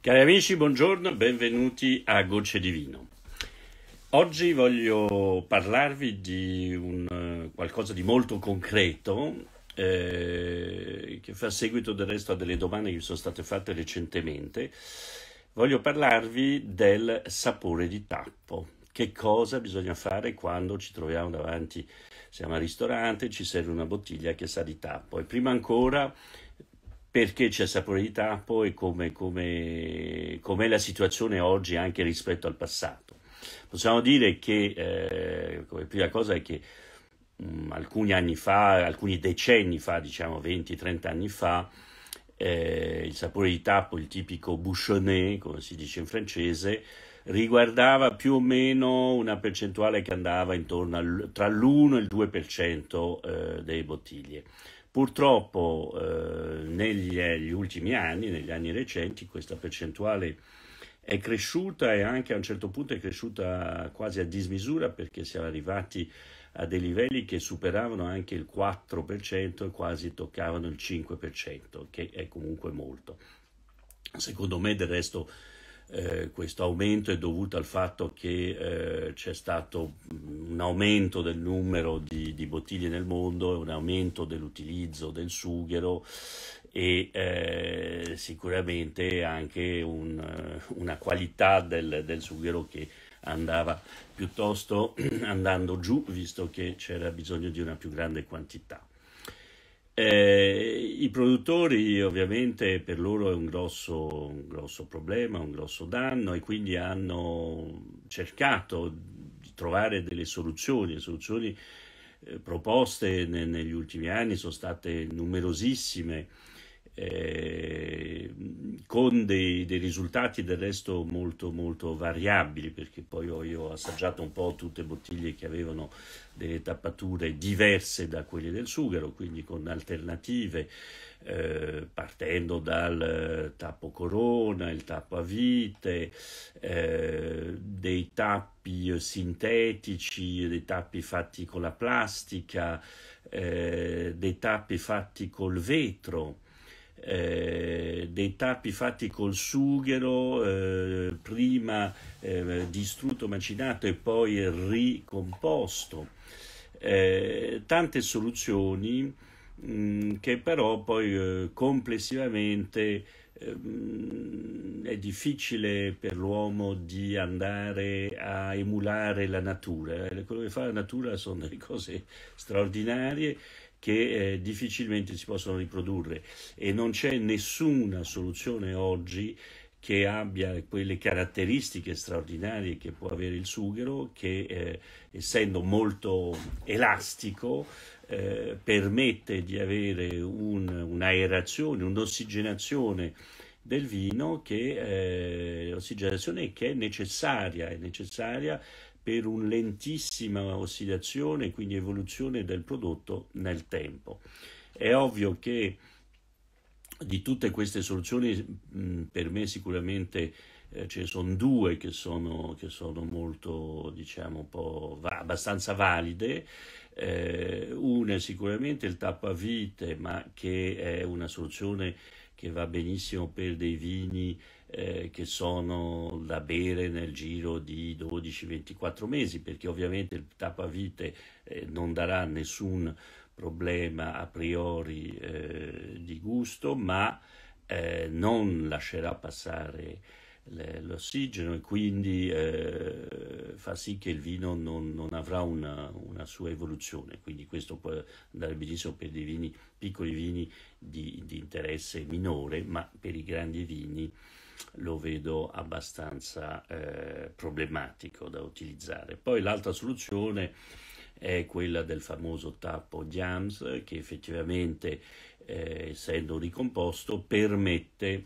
Cari amici, buongiorno, benvenuti a Gocce di Vino. Oggi voglio parlarvi di un, eh, qualcosa di molto concreto eh, che fa seguito del resto a delle domande che mi sono state fatte recentemente. Voglio parlarvi del sapore di tappo. Che cosa bisogna fare quando ci troviamo davanti, siamo al ristorante, ci serve una bottiglia che sa di tappo e prima ancora perché c'è sapore di tappo e come, come, com'è la situazione oggi anche rispetto al passato. Possiamo dire che, eh, come prima cosa, è che mh, mm, alcuni anni fa, alcuni decenni fa, diciamo 20-30 anni fa, eh, il sapore di tappo, il tipico bouchonnet, come si dice in francese, riguardava più o meno una percentuale che andava intorno al, tra l'1 e il 2% eh, delle bottiglie. Purtroppo eh, negli ultimi anni, negli anni recenti, questa percentuale è cresciuta e anche a un certo punto è cresciuta quasi a dismisura perché siamo arrivati a dei livelli che superavano anche il 4% e quasi toccavano il 5%, che è comunque molto. Secondo me del resto eh, questo aumento è dovuto al fatto che eh, c'è stato mm, un aumento del numero di, di, bottiglie nel mondo, un aumento dell'utilizzo del sughero e eh, sicuramente anche un, eh, una qualità del, del, sughero che andava piuttosto andando giù, visto che c'era bisogno di una più grande quantità. Eh, I produttori ovviamente per loro è un grosso, un grosso, problema, un grosso danno e quindi hanno cercato di trovare delle soluzioni, le soluzioni eh, proposte ne, negli ultimi anni sono state numerosissime Ehm, con dei, dei, risultati del resto molto, molto variabili, perché poi ho, io ho assaggiato un po' tutte bottiglie che avevano delle tappature diverse da quelle del sughero, quindi con alternative, eh, partendo dal eh, tappo corona, il tappo a vite, eh, dei tappi sintetici, dei tappi fatti con la plastica, eh, dei tappi fatti col vetro. Eh, dei tappi fatti col sughero, eh, prima eh, distrutto, macinato e poi ricomposto. Eh, tante soluzioni mh, mm, che però poi eh, complessivamente Ehm, è difficile per l'uomo di andare a emulare la natura, eh, quello che fa la natura sono delle cose straordinarie che eh, difficilmente si possono riprodurre e non c'è nessuna soluzione oggi che abbia quelle caratteristiche straordinarie che può avere il sughero, che eh, essendo molto elastico eh, permette di avere un, un'aerazione, un'ossigenazione del vino che, eh, ossigenazione che è necessaria, è necessaria per una lentissima ossidazione, quindi evoluzione del prodotto nel tempo. È ovvio che di tutte queste soluzioni, per me sicuramente eh, ce ne sono due che sono, che sono molto, diciamo, un po' va- abbastanza valide. Eh, una è sicuramente il tappavite, ma che è una soluzione che va benissimo per dei vini eh, che sono da bere nel giro di 12-24 mesi, perché ovviamente il tappavite eh, non darà nessun problema a priori eh, di gusto, ma eh, non lascerà passare le, l'ossigeno e quindi eh, fa sì che il vino non, non avrà una, una, sua evoluzione. Quindi questo può andare benissimo per dei vini, piccoli vini di, di interesse minore, ma per i grandi vini lo vedo abbastanza eh, problematico da utilizzare. Poi l'altra soluzione è quella del famoso tappo JAMS che effettivamente eh, essendo ricomposto permette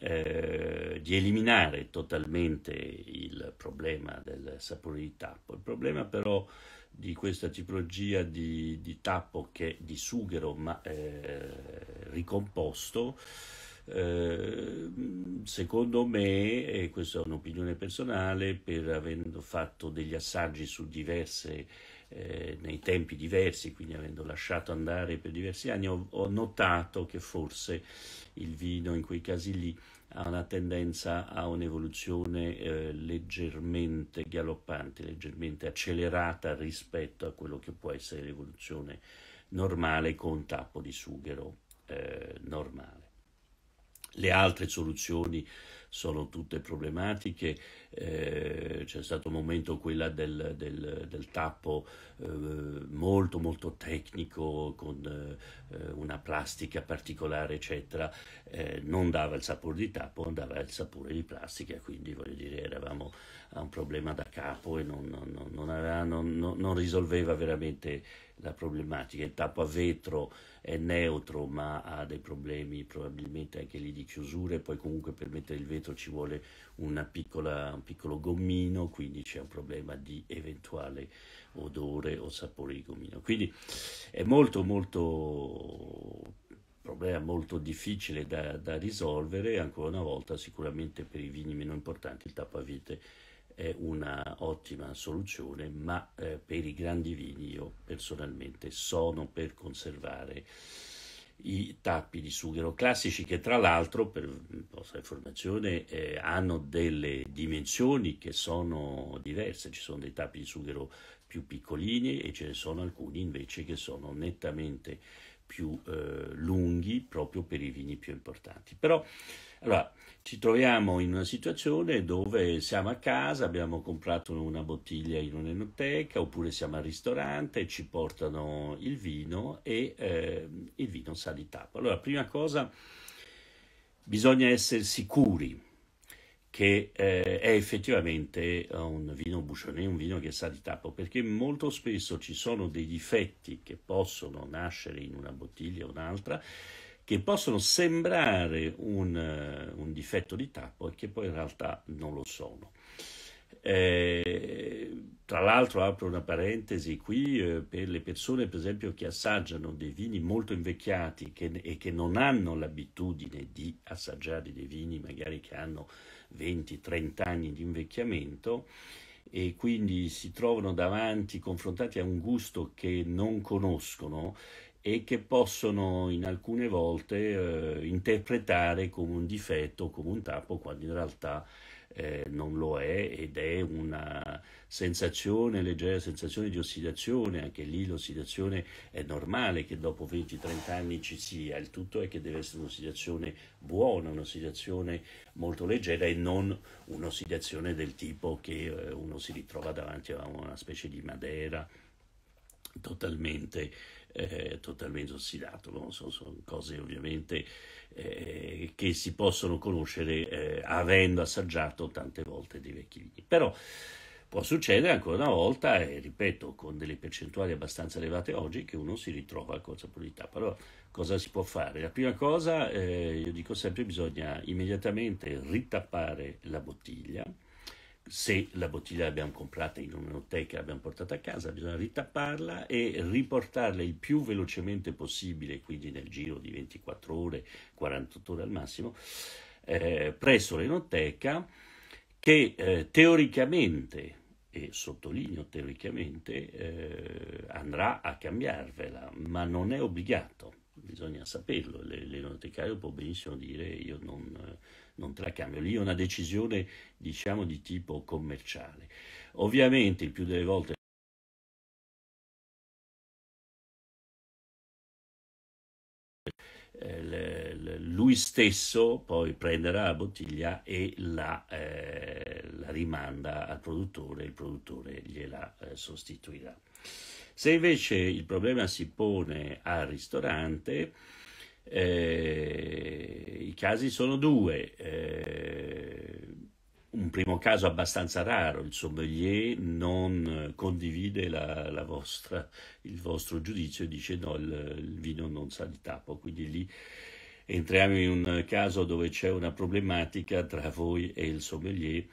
eh, di eliminare totalmente il problema del sapore di tappo. Il problema però di questa tipologia di, di tappo che di sughero ma eh, ricomposto ehm, secondo me, e questa è un'opinione personale, per avendo fatto degli assaggi su diverse eh, nei tempi diversi, quindi avendo lasciato andare per diversi anni, ho, ho, notato che forse il vino in quei casi lì ha una tendenza a un'evoluzione eh, leggermente galoppante, leggermente accelerata rispetto a quello che può essere l'evoluzione normale con tappo di sughero eh, normale. Le altre soluzioni sono tutte problematiche eh, c'è stato un momento quella del, del, del tappo eh, molto molto tecnico con eh, una plastica particolare eccetera, eh, non dava il sapore di tappo, dava il sapore di plastica, quindi voglio dire eravamo a un problema da capo e non, non, non, aveva, non risolveva veramente la problematica. Il tappo a vetro è neutro ma ha dei problemi probabilmente anche lì di chiusure, poi comunque per mettere il vetro ci vuole una piccola un piccolo gommino, quindi c'è un problema di eventuale odore o sapore di gommino. Quindi è molto molto problema molto difficile da, da risolvere, ancora una volta sicuramente per i vini meno importanti il tappavite è una ottima soluzione, ma eh, per i grandi vini io personalmente sono per conservare i tappi di sughero classici che tra l'altro per nostra informazione eh, hanno delle dimensioni che sono diverse, ci sono dei tappi di sughero più piccolini e ce ne sono alcuni invece che sono nettamente più eh, lunghi proprio per i vini più importanti. Però allora, ci troviamo in una situazione dove siamo a casa, abbiamo comprato una bottiglia in un'enoteca oppure siamo al ristorante, ci portano il vino e eh, il vino sa di tappo. Allora, prima cosa Bisogna essere sicuri che eh, è effettivamente eh, un vino Bouchonnet, un vino che sa di tappo, perché molto spesso ci sono dei difetti che possono nascere in una bottiglia o un'altra, che possono sembrare un, eh, un difetto di tappo e che poi in realtà non lo sono. Eh, tra l'altro apro una parentesi qui eh, per le persone per esempio che assaggiano dei vini molto invecchiati che, e che non hanno l'abitudine di assaggiare dei vini magari che hanno 20-30 anni di invecchiamento e quindi si trovano davanti confrontati a un gusto che non conoscono e che possono in alcune volte eh, interpretare come un difetto, come un tappo, quando in realtà eh, non lo è ed è una sensazione, leggera sensazione di ossidazione, anche lì l'ossidazione è normale che dopo 20-30 anni ci sia, il tutto è che deve essere un'ossidazione buona, un'ossidazione molto leggera e non un'ossidazione del tipo che eh, uno si ritrova davanti a una specie di madera totalmente, eh, totalmente ossidato. No? Sono, sono, cose ovviamente eh, che si possono conoscere eh, avendo assaggiato tante volte dei vecchi vini. Però può succedere ancora una volta, e ripeto, con delle percentuali abbastanza elevate oggi, che uno si ritrova a consapevolità. Però cosa si può fare? La prima cosa, eh, io dico sempre, bisogna immediatamente ritappare la bottiglia se la bottiglia l'abbiamo comprata in un'enoteca e l'abbiamo portata a casa, bisogna ritapparla e riportarla il più velocemente possibile, quindi nel giro di 24 ore, 48 ore al massimo, eh, presso l'enoteca che eh, teoricamente, e sottolineo teoricamente, eh, andrà a cambiarvela, ma non è obbligato, bisogna saperlo, l'enotecario può benissimo dire io non non tra cambio. Lì è una decisione, diciamo, di tipo commerciale. Ovviamente, il più delle volte eh, lui stesso poi prenderà la bottiglia e la, eh, la rimanda al produttore, il produttore gliela eh, sostituirà. Se invece il problema si pone al ristorante, eh, I casi sono due. Eh, un primo caso abbastanza raro, il sommelier non condivide la, la vostra, il vostro giudizio e dice no, il, il vino non sa di tappo, quindi lì entriamo in un caso dove c'è una problematica tra voi e il sommelier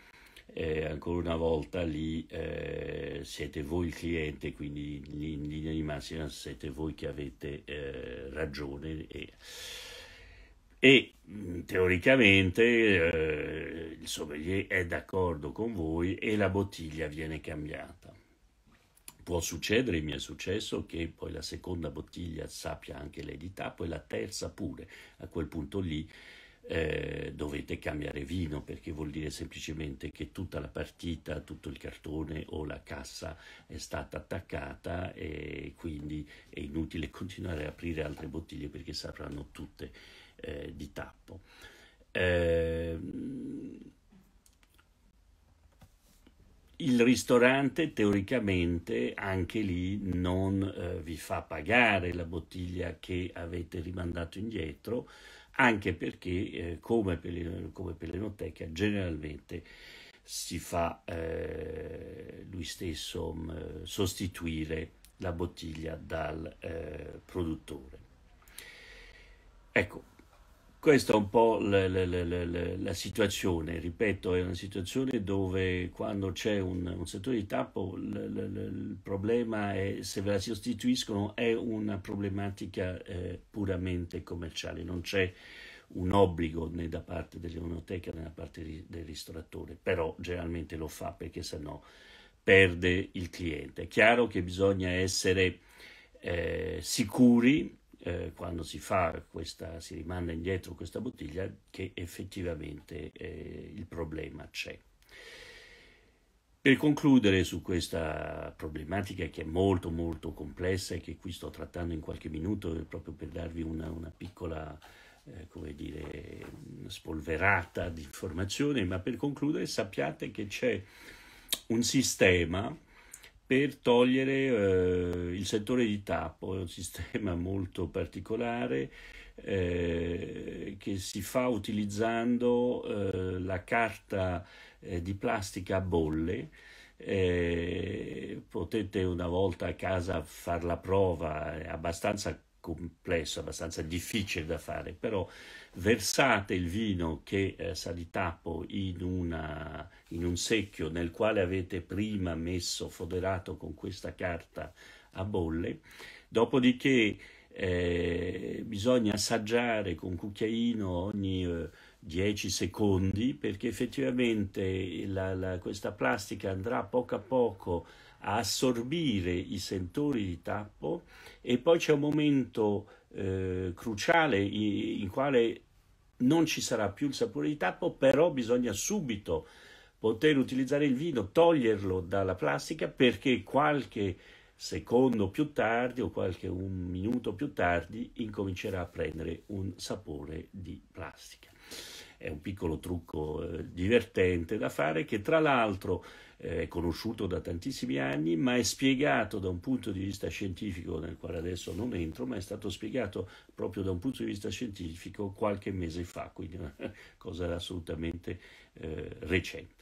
eh, ancora una volta lì eh, siete voi il cliente, quindi in linea di massima siete voi che avete eh, ragione e, e mm, teoricamente eh, il sommelier è d'accordo con voi e la bottiglia viene cambiata. Può succedere, mi è successo, che poi la seconda bottiglia sappia anche l'edità, poi la terza pure, a quel punto lì eh, dovete cambiare vino perché vuol dire semplicemente che tutta la partita, tutto il cartone o la cassa è stata attaccata e quindi è inutile continuare a aprire altre bottiglie perché sapranno tutte eh, di tappo. Eh, il ristorante teoricamente anche lì non eh, vi fa pagare la bottiglia che avete rimandato indietro, anche perché eh, come, per le, come per l'enoteca generalmente si fa eh, lui stesso mh, mm, sostituire la bottiglia dal eh, produttore. Ecco, questa è un po' la, la, la, la, situazione, ripeto, è una situazione dove quando c'è un, un settore di tappo il problema è se ve la sostituiscono è una problematica eh, puramente commerciale, non c'è un obbligo né da parte dell'enoteca né da parte ri, del ristoratore, però generalmente lo fa perché sennò perde il cliente. È chiaro che bisogna essere eh, sicuri eh, quando si fa questa, si rimanda indietro questa bottiglia, che effettivamente eh, il problema c'è. Per concludere su questa problematica che è molto molto complessa e che qui sto trattando in qualche minuto eh, proprio per darvi una, una piccola eh, come dire, spolverata di informazioni, ma per concludere sappiate che c'è un sistema per togliere eh, il settore di tappo è un sistema molto particolare eh, che si fa utilizzando eh, la carta eh, di plastica a bolle. Eh, potete una volta a casa fare la prova, è abbastanza complesso, abbastanza difficile da fare, però versate il vino che eh, sa di tappo in, una, in un secchio nel quale avete prima messo, foderato con questa carta a bolle, dopodiché eh, bisogna assaggiare con cucchiaino ogni eh, 10 secondi perché effettivamente la, la, questa plastica andrà poco a poco a assorbire i sentori di tappo e poi c'è un momento eh, cruciale in, in quale non ci sarà più il sapore di tappo, però bisogna subito poter utilizzare il vino, toglierlo dalla plastica perché qualche secondo più tardi o qualche un minuto più tardi incomincerà a prendere un sapore di plastica. È un piccolo trucco eh, divertente da fare che tra l'altro eh, è conosciuto da tantissimi anni ma è spiegato da un punto di vista scientifico nel quale adesso non entro ma è stato spiegato proprio da un punto di vista scientifico qualche mese fa quindi una cosa assolutamente eh, recente.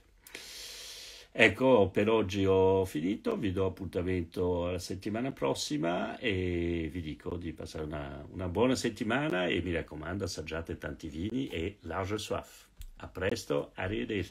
Ecco, per oggi ho finito, vi do appuntamento alla settimana prossima e vi dico di passare una, una buona settimana e mi raccomando assaggiate tanti vini e large soif. A presto, arrivederci.